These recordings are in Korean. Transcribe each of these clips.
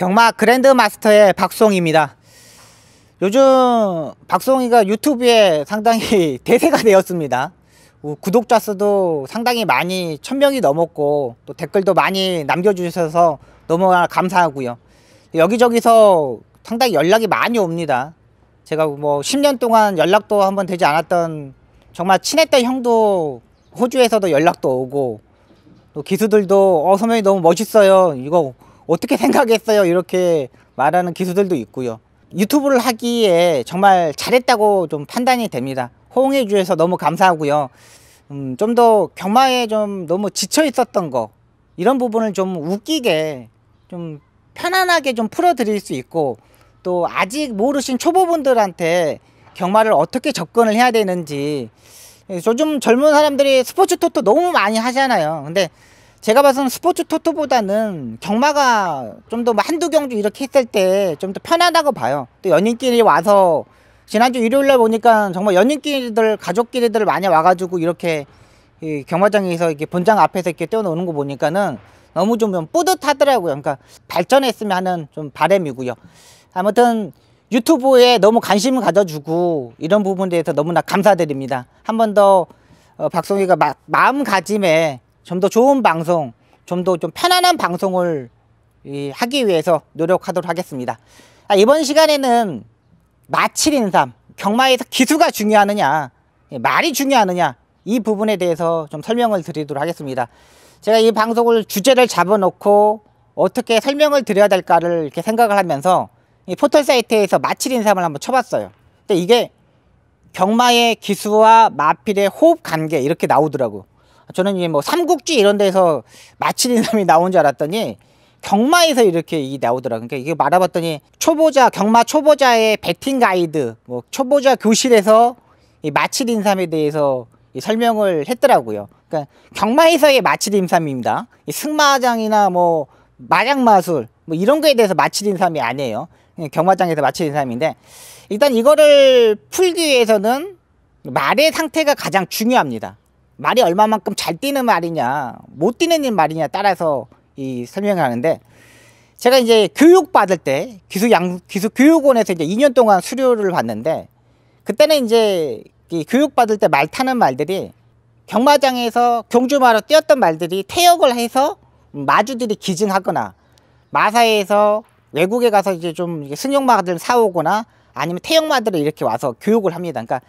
경마 그랜드마스터의 박송입니다 요즘 박송이가 유튜브에 상당히 대세가 되었습니다 구독자 수도 상당히 많이 천명이 넘었고 또 댓글도 많이 남겨주셔서 너무나 감사하고요 여기저기서 상당히 연락이 많이 옵니다 제가 뭐 10년 동안 연락도 한 번 되지 않았던 정말 친했던 형도 호주에서도 연락도 오고 또 기수들도 어 선배님 너무 멋있어요 이거 어떻게 생각했어요 이렇게 말하는 기수들도 있고요 유튜브를 하기에 정말 잘했다고 좀 판단이 됩니다 호응해 주셔서 너무 감사하고요 음, 좀더 경마에 좀 너무 지쳐 있었던 거 이런 부분을 좀 웃기게 좀 편안하게 좀 풀어 드릴 수 있고 또 아직 모르신 초보분들한테 경마를 어떻게 접근을 해야 되는지 요즘 젊은 사람들이 스포츠 토토 너무 많이 하잖아요 근데 제가 봐서는 스포츠 토토보다는 경마가 좀 더 한두 경주 이렇게 했을 때 좀 더 편하다고 봐요. 또 연인끼리 와서 지난주 일요일날 보니까 정말 연인끼리들 가족끼리들 많이 와가지고 이렇게 이 경마장에서 이렇게 본장 앞에서 이렇게 뛰어노는 거 보니까는 너무 좀 뿌듯하더라고요. 그러니까 발전했으면 하는 좀 바람이고요. 아무튼 유튜브에 너무 관심을 가져주고 이런 부분에 대해서 너무나 감사드립니다. 한 번 더 어, 박송이가 마음가짐에 좀더 좋은 방송, 좀 더좀 좀 편안한 방송을 이, 하기 위해서 노력하도록 하겠습니다. 아, 이번 시간에는 마칠인 삶, 경마에서 기수가 중요하느냐, 예, 말이 중요하느냐 이 부분에 대해서 좀 설명을 드리도록 하겠습니다. 제가 이 방송을 주제를 잡아놓고 어떻게 설명을 드려야 될까를 이렇게 생각을 하면서 이 포털 사이트에서 마칠 인삼을 한번 쳐봤어요. 근데 이게 경마의 기수와 마필의 호흡 관계 이렇게 나오더라고. 요 저는 이제 뭐 삼국지 이런 데서 마치는 사람이 나온 줄 알았더니 경마에서 이렇게 이 나오더라. 그러니까 이게 말아봤더니 초보자 경마 초보자의 배팅 가이드, 뭐 초보자 교실에서 이 마칠 인삼에 대해서 이 설명을 했더라고요. 그러니까 경마에서의 마칠 인삼입니다. 이 승마장이나 뭐 마약 마술 뭐 이런 거에 대해서 마칠 인삼이 아니에요. 예, 경마장에서 마칠 인삼인데 일단 이거를 풀기 위해서는 말의 상태가 가장 중요합니다. 말이 얼마만큼 잘 뛰는 말이냐 못 뛰는 말이냐 따라서 이 설명을 하는데 제가 이제 교육 받을 때 기숙 양 기숙 교육원에서 이제 2년 동안 수료를 받는데 그때는 이제 교육 받을 때 말 타는 말들이 경마장에서 경주마로 뛰었던 말들이 퇴역을 해서 마주들이 기증하거나 마사에서 외국에 가서 이제 좀 승용마들 사오거나 아니면 퇴역마들을 이렇게 와서 교육을 합니다. 그러니까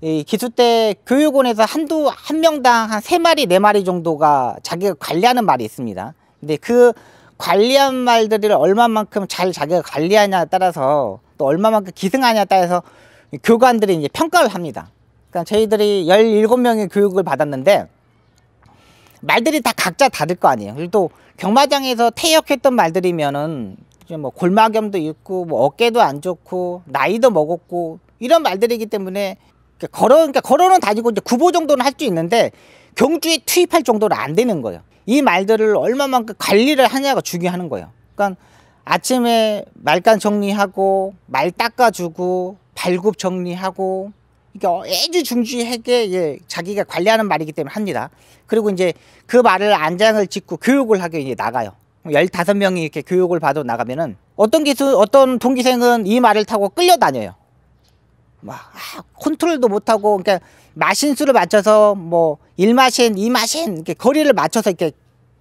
이 기수대 교육원에서 한두 한 명당 한 세 마리 네 마리 정도가 자기가 관리하는 말이 있습니다. 근데 그 관리한 말들을 얼마만큼 잘 자기가 관리하냐에 따라서 또 얼마만큼 기승하냐에 따라서 교관들이 이제 평가를 합니다. 그러니까 저희들이 열일곱 명의 교육을 받았는데 말들이 다 각자 다를 거 아니에요. 그리고 또 경마장에서 퇴역했던 말들이면은 뭐 골마겸도 있고 뭐 어깨도 안 좋고 나이도 먹었고 이런 말들이기 때문에 그러니까 걸어 그러니까 걸어는 다니고 이제 구보 정도는 할 수 있는데 경주에 투입할 정도는 안 되는 거예요. 이 말들을 얼마만큼 관리를 하냐가 중요하는 거예요. 그러니까 아침에 말간 정리하고 말 닦아주고 발굽 정리하고 이게 애지중지하게 예, 자기가 관리하는 말이기 때문에 합니다. 그리고 이제 그 말을 안장을 짓고 교육을 하게 위해 나가요. 뭐 열다섯 명이 이렇게 교육을 받아 나가면은 어떤 기수 어떤 동기생은 이 말을 타고 끌려다녀요. 막 아, 컨트롤도 못하고 그러니까 마신수를 맞춰서 뭐 1마신, 2마신 이렇게 거리를 맞춰서 이렇게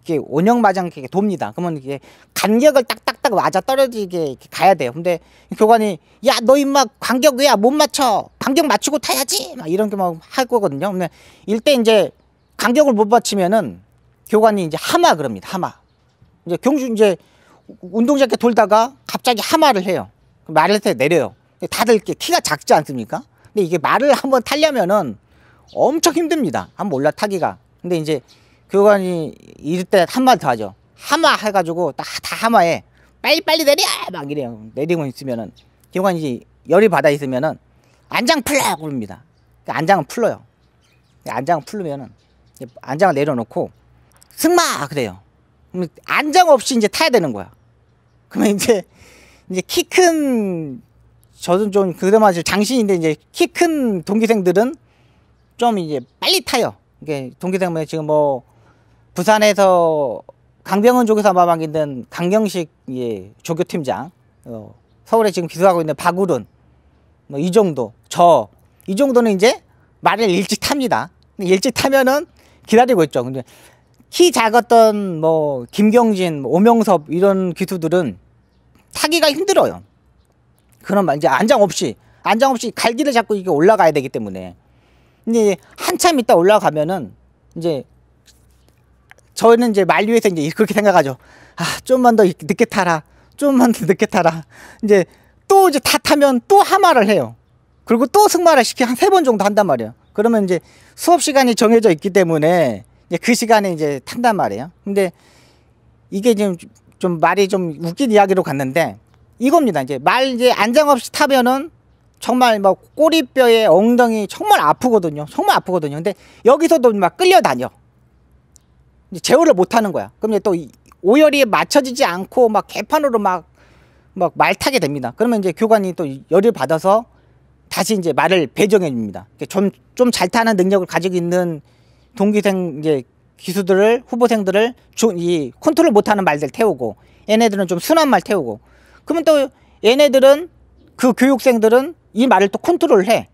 이렇게 원형마장 이렇게 돕니다. 그러면 이게 간격을 딱딱딱 맞아 떨어지게 이렇게 가야 돼요. 근데 교관이 야너 임마 간격 왜야 못 맞춰 간격 맞추고 타야지 막 이런 게 막 할 거거든요. 근데 일때 이제 간격을 못 맞추면은 교관이 이제 하마 그럽니다. 하마 이제 경주 이제 운동장에 돌다가 갑자기 하마를 해요. 말을 때 내려요. 다들 이렇게 키가 작지 않습니까? 근데 이게 말을 한번 타려면은 엄청 힘듭니다. 한번 올라 타기가. 근데 이제 교관이 이럴 때 한마디 더 하죠. 하마 해가지고 다, 다 하마에 빨리빨리 내려! 막 이래요. 내리고 있으면은 교관이 이제 열이 받아 있으면은 안장 풀라! 그럽니다. 그 안장은 풀러요. 그 안장을 풀르면은 안장을 내려놓고 승마! 그래요. 그러면 안장 없이 이제 타야 되는 거야. 그러면 이제 이제 키큰 저는 좀 그나마 장신인데 이제 키 큰 동기생들은 좀 이제 빨리 타요. 이게 동기생은 지금 뭐 부산에서 강병은 조교사 마방이든 강경식 예, 조교팀장 어, 서울에 지금 기수하고 있는 박우른 뭐이 정도 저 이 정도는 이제 말을 일찍 탑니다. 일찍 타면은 기다리고 있죠. 근데 키 작았던 뭐 김경진, 뭐 오명섭 이런 기수들은 타기가 힘들어요. 그런 이제 안장 없이 안장 없이 갈기를 잡고 이게 올라가야 되기 때문에 근데 한참 있다 올라가면은 이제 저는 이제 말 위에서 이제 그렇게 생각하죠. 아 좀만 더 늦게 타라, 좀만 더 늦게 타라. 이제 또 이제 다 타면 또 하마를 해요. 그리고 또 승마를 시켜한세 번 정도 한단 말이에요. 그러면 이제 수업 시간이 정해져 있기 때문에 이제 그 시간에 이제 탄단 말이에요. 근데 이게 지금 좀 말이 좀 웃긴 이야기로 갔는데 이겁니다. 이제 말 이제 안장 없이 타면은 정말 막 뭐 꼬리뼈에 엉덩이 정말 아프거든요. 정말 아프거든요. 근데 여기서도 막 끌려다녀. 이제 제어를 못 하는 거야. 그럼 이제 또 오열이 맞춰지지 않고 막 개판으로 막 막 말 타게 됩니다. 그러면 이제 교관이 또 열을 받아서 다시 이제 말을 배정해 줍니다. 좀좀 잘 타는 능력을 가지고 있는 동기생 이제 기수들을 후보생들을 이 컨트롤 못하는 말들 태우고 얘네들은 좀 순한 말 태우고 그러면 또 얘네들은 그 교육생들은 이 말을 또 컨트롤 해.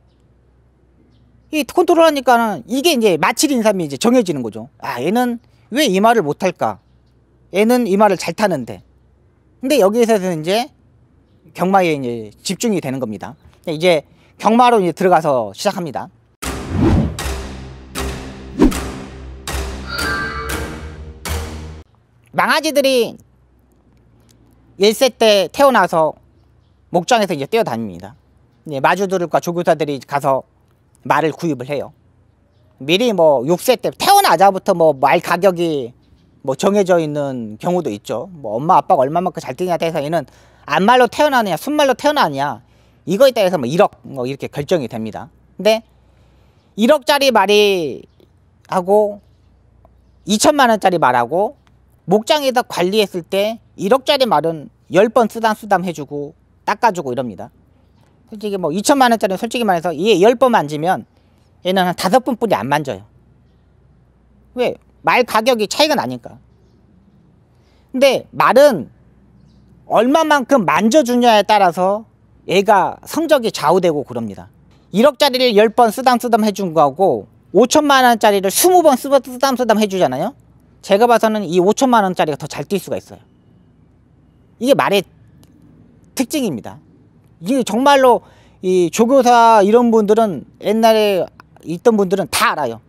이 컨트롤 하니까는 이게 이제 마칠 인삼이 이제 정해지는 거죠. 아, 얘는 왜 이 말을 못할까? 얘는 이 말을 잘 타는데. 근데 여기에서는 이제 경마에 이제 집중이 되는 겁니다. 이제 경마로 이제 들어가서 시작합니다. 망아지들이 1세 때 태어나서 목장에서 이제 뛰어다닙니다. 예, 마주들과 조교사들이 가서 말을 구입을 해요. 미리 뭐 6세 때 태어나자부터 뭐 말 가격이 뭐 정해져 있는 경우도 있죠. 뭐 엄마 아빠가 얼마만큼 잘 뛰냐 대서에는 안말로 태어나느냐 순말로 태어나느냐 이거에 따라서 뭐 1억 뭐 이렇게 결정이 됩니다. 근데 1억짜리 말이 하고 2천만 원짜리 말하고 목장에서 관리했을 때 1억짜리 말은 10번 쓰담쓰담 해주고 닦아주고 이럽니다. 솔직히 뭐 2천만 원짜리 솔직히 말해서 얘 10번 만지면 얘는 한 5번뿐이 안 만져요. 왜? 말 가격이 차이가 나니까. 근데 말은 얼마만큼 만져주냐에 따라서 얘가 성적이 좌우되고 그럽니다. 1억짜리를 10번 쓰담쓰담 해준 거하고 5천만 원짜리를 20번 쓰담쓰담 해주잖아요. 제가 봐서는 이 5천만 원짜리가 더 잘 뛸 수가 있어요. 이게 말의 특징입니다. 이게 정말로 이 조교사 이런 분들은 옛날에 있던 분들은 다 알아요.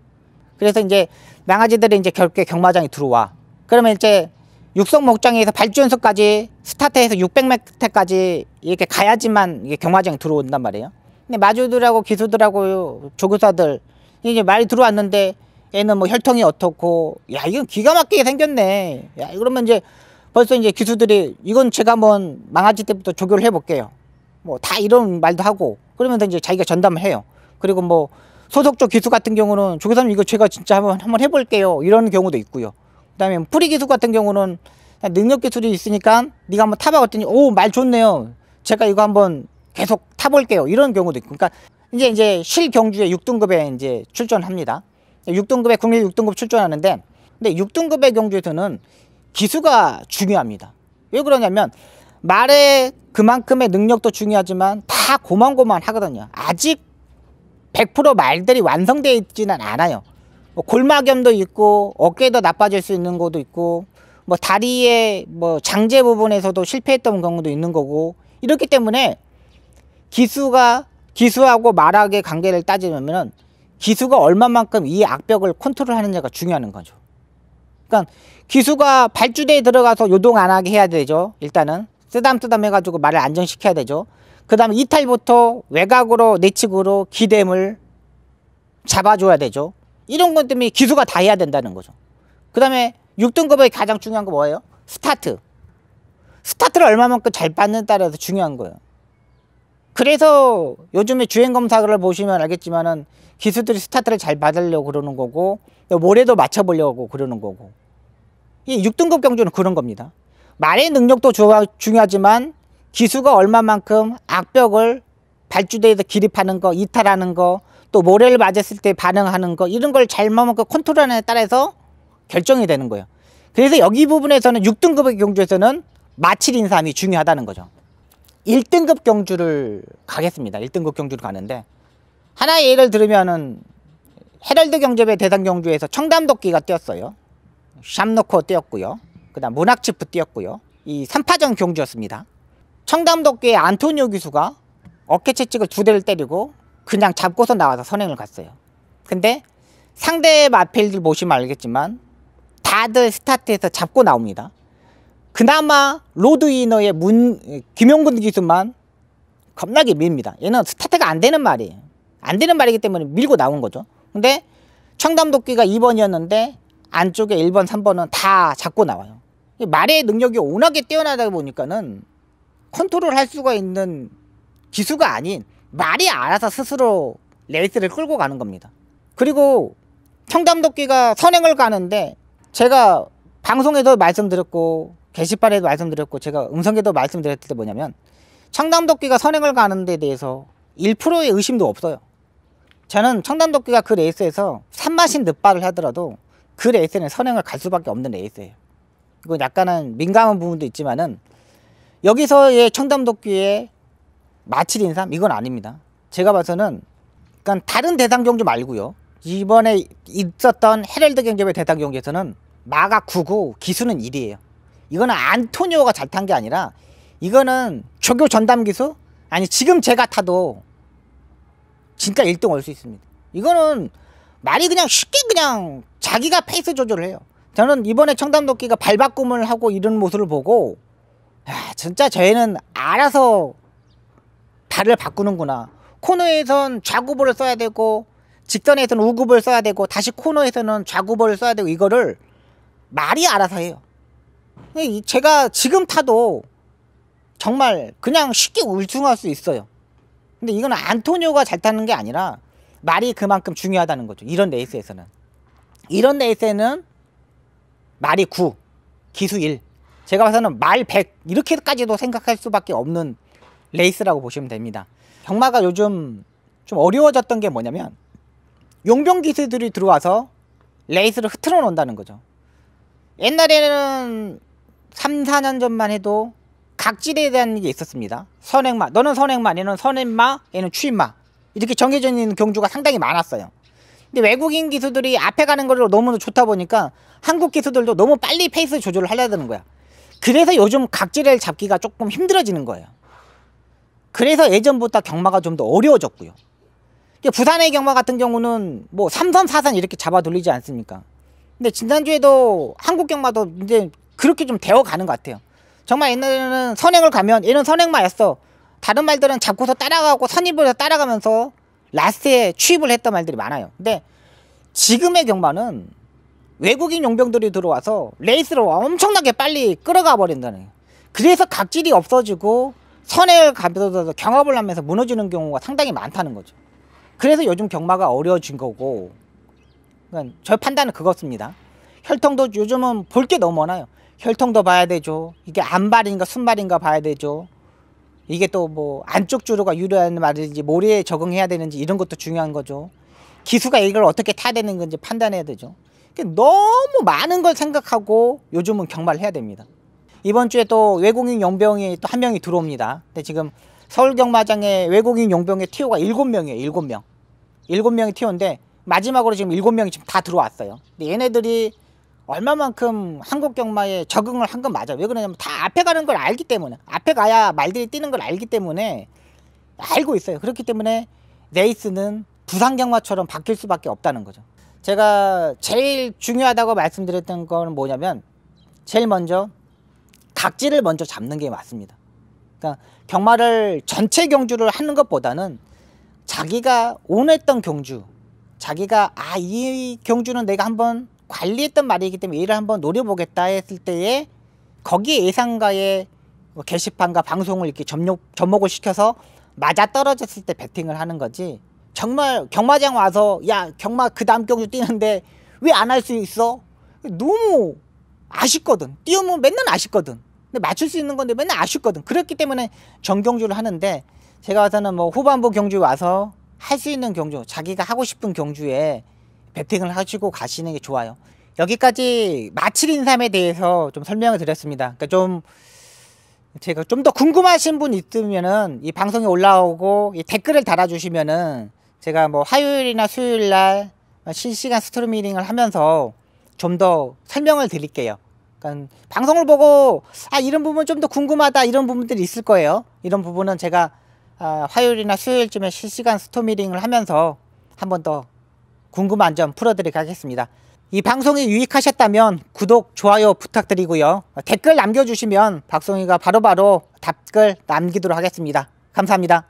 그래서 이제 망아지들이 이제 결국에 경마장에 들어와. 그러면 이제 육성 목장에서 발주 연소까지 스타트에서 600m까지 이렇게 가야지만 이게 경마장에 들어온단 말이에요. 근데 마주들하고 기수들하고 조교사들 이제 말이 들어왔는데 얘는 뭐 혈통이 어떻고 야 이건 기가 막히게 생겼네. 야 그러면 이제 벌써 이제 기수들이 이건 제가 한번 망아지 때부터 조교를 해볼게요. 뭐 다 이런 말도 하고 그러면 이제 자기가 전담을 해요. 그리고 뭐 소속조 기수 같은 경우는 조교사님 이거 제가 진짜 한번 한번 해볼게요. 이런 경우도 있고요. 그다음에 프리 기수 같은 경우는 능력 기술이 있으니까 네가 한번 타봐 그더니오말 좋네요. 제가 이거 한번 계속 타볼게요. 이런 경우도 있고. 그러니까 이제 이제 실경주의 6등급에 이제 출전합니다. 6등급에 국내 6등급 출전하는데 근데 6등급의 경주에서는 기수가 중요합니다. 왜 그러냐면 말의 그만큼의 능력도 중요하지만 다 고만고만 하거든요. 아직 100% 말들이 완성되어 있지는 않아요. 뭐 골마겸도 있고 어깨도 나빠질 수 있는 것도 있고 뭐 다리의 뭐 장제 부분에서도 실패했던 경우도 있는 거고 이렇기 때문에 기수가 기수하고 말하게 관계를 따지면은 기수가 얼마만큼 이 악벽을 컨트롤하느냐가 중요한 거죠. 그러니까 기수가 발주대에 들어가서 요동 안 하게 해야 되죠. 일단은 쓰담쓰담 해가지고 말을 안정시켜야 되죠. 그 다음에 이탈부터 외곽으로 내측으로 기댐을 잡아줘야 되죠. 이런 것 때문에 기수가 다 해야 된다는 거죠. 그 다음에 6등급의 가장 중요한 거 뭐예요? 스타트. 스타트를 얼마만큼 잘 받는 따라서 중요한 거예요. 그래서 요즘에 주행검사를 보시면 알겠지만은 기수들이 스타트를 잘 받으려고 그러는 거고 모래도 맞춰보려고 그러는 거고 이 6등급 경주는 그런 겁니다. 말의 능력도 중요하지만 기수가 얼마만큼 악벽을 발주대에서 기립하는 거, 이탈하는 거, 또 모래를 맞았을 때 반응하는 거 이런 걸 잘만큼 컨트롤하에 따라서 결정이 되는 거예요. 그래서 여기 부분에서는 6등급의 경주에서는 마칠 인삼이 중요하다는 거죠. 1등급 경주를 가겠습니다. 1등급 경주를 가는데 하나의 예를 들으면은 헤럴드 경제배 대상 경주에서 청담도끼가 뛰었어요. 샴노코 뛰었고요. 그 다음 문학치프 뛰었고요. 이 3파전 경주였습니다. 청담독교의 안토니오 기수가 어깨 채찍을 두 대를 때리고 그냥 잡고서 나와서 선행을 갔어요. 근데 상대 마필들 보시면 알겠지만 다들 스타트에서 잡고 나옵니다. 그나마 로드위너의 문 김용근 기수만 겁나게 밉니다 얘는 스타트가 안 되는 말이에요. 안 되는 말이기 때문에 밀고 나온 거죠. 근데 청담독기가 2번이었는데 안쪽에 1번, 3번은 다 잡고 나와요. 말의 능력이 워낙에 뛰어나다 보니까는 컨트롤 할 수가 있는 기수가 아닌 말이 알아서 스스로 레이스를 끌고 가는 겁니다. 그리고 청담도끼가 선행을 가는데 제가 방송에도 말씀드렸고 게시판에도 말씀드렸고 제가 음성에도 말씀드렸을 때 뭐냐면 청담도끼가 선행을 가는 데 대해서 1%의 의심도 없어요. 저는 청담도끼가 그 레이스에서 산마신 늪발을 하더라도 그 레이스는 선행을 갈 수밖에 없는 레이스예요. 이건 약간은 민감한 부분도 있지만은 여기서의 청담도끼의 마칠 인삼 이건 아닙니다. 제가 봐서는 그러니까 다른 대상 경주 말고요. 이번에 있었던 헤럴드 경기의 대상 경기에서는 마가 9고 기수는 1이에요. 이거는 안토니오가 잘 탄 게 아니라 이거는 조교 전담 기수 아니 지금 제가 타도 진짜 1등 올 수 있습니다. 이거는 말이 그냥 쉽게 그냥 자기가 페이스 조절을 해요. 저는 이번에 청담도끼가 발바꿈을 하고 이런 모습을 보고 야, 진짜 저희는 알아서 발을 바꾸는구나. 코너에선 좌구볼을 써야 되고 직선에선 우구볼 써야 되고 다시 코너에서는 좌구볼을 써야 되고 이거를 말이 알아서 해요. 제가 지금 타도 정말 그냥 쉽게 울퉁할 수 있어요. 근데 이건 안토니오가 잘 타는 게 아니라 말이 그만큼 중요하다는 거죠. 이런 레이스에서는. 이런 레이스에는 말이 9, 기수 1. 제가 봐서는 말 100, 이렇게까지도 생각할 수밖에 없는 레이스라고 보시면 됩니다. 경마가 요즘 좀 어려워졌던 게 뭐냐면 용병 기수들이 들어와서 레이스를 흐트러 놓는다는 거죠. 옛날에는 3, 4년 전만 해도 각질에 대한 게 있었습니다. 선행마, 너는 선행마, 얘는 선행마, 얘는 추임마. 이렇게 정해져 있는 경주가 상당히 많았어요. 근데 외국인 기수들이 앞에 가는 걸로 너무 좋다 보니까 한국 기수들도 너무 빨리 페이스 조절을 하려 드는 거야. 그래서 요즘 각질을 잡기가 조금 힘들어지는 거예요. 그래서 예전보다 경마가 좀 더 어려워졌고요. 부산의 경마 같은 경우는 뭐 3선, 4선 이렇게 잡아 돌리지 않습니까? 근데 지난주에도 한국 경마도 이제 그렇게 좀 되어가는 것 같아요. 정말 옛날에는 선행을 가면 얘는 선행마였어. 다른 말들은 잡고서 따라가고 선입을 해서 따라가면서 라스에 취입을 했던 말들이 많아요. 근데 지금의 경마는 외국인 용병들이 들어와서 레이스를 엄청나게 빨리 끌어가 버린다는 요 그래서 각질이 없어지고 선을 가벼워서 경합을 하면서 무너지는 경우가 상당히 많다는 거죠. 그래서 요즘 경마가 어려워진 거고 그러니까 저 판단은 그것입니다. 혈통도 요즘은 볼 게 너무 많아요. 혈통도 봐야 되죠. 이게 안발인가 순발인가 봐야 되죠. 이게 또 뭐 안쪽 주로가 유리한 말인지 모래에 적응해야 되는지 이런 것도 중요한 거죠. 기수가 이걸 어떻게 타야 되는 건지 판단해야 되죠. 그러니까 너무 많은 걸 생각하고 요즘은 경마를 해야 됩니다. 이번 주에 또 외국인 용병이 또 한 명이 들어옵니다. 근데 지금 서울 경마장에 외국인 용병의 티오가 일곱 명이에요. 일곱 명. 7명. 일곱 명이 티오인데 마지막으로 지금 일곱 명이 지금 다 들어왔어요. 근데 얘네들이 얼마만큼 한국 경마에 적응을 한 건 맞아. 왜 그러냐면 다 앞에 가는 걸 알기 때문에 앞에 가야 말들이 뛰는 걸 알기 때문에 알고 있어요. 그렇기 때문에 레이스는 부산 경마처럼 바뀔 수밖에 없다는 거죠. 제가 제일 중요하다고 말씀드렸던 건 뭐냐면 제일 먼저 각지를 먼저 잡는 게 맞습니다. 그러니까 경마를 전체 경주를 하는 것보다는 자기가 원했던 경주, 자기가 아 이 경주는 내가 한번 관리했던 말이기 때문에 얘를 한번 노려보겠다 했을 때에 거기 예상가의 뭐 게시판과 방송을 이렇게 접목, 접목을 시켜서 맞아 떨어졌을 때 배팅을 하는 거지 정말 경마장 와서 야 경마 그 다음 경주 뛰는데 왜 안 할 수 있어? 너무 아쉽거든 뛰으면 맨날 아쉽거든 근데 맞출 수 있는 건데 맨날 아쉽거든 그렇기 때문에 정경주를 하는데 제가 와서는뭐 후반부 경주 와서 할 수 있는 경주 자기가 하고 싶은 경주에 배팅을 하시고 가시는 게 좋아요. 여기까지 마칠 인삼에 대해서 좀 설명을 드렸습니다. 그러니까 좀 제가 좀 더 궁금하신 분 있으면은 이 방송이 올라오고 이 댓글을 달아주시면은 제가 뭐 화요일이나 수요일 날 실시간 스트리밍을 하면서 좀 더 설명을 드릴게요. 그러니까 방송을 보고 아 이런 부분 좀 더 궁금하다 이런 부분들이 있을 거예요. 이런 부분은 제가 아, 화요일이나 수요일쯤에 실시간 스토미링을 하면서 한번더 궁금한 점 풀어드리겠습니다. 이 방송이 유익하셨다면 구독, 좋아요 부탁드리고요. 댓글 남겨주시면 박송이가 바로바로 답글 남기도록 하겠습니다. 감사합니다.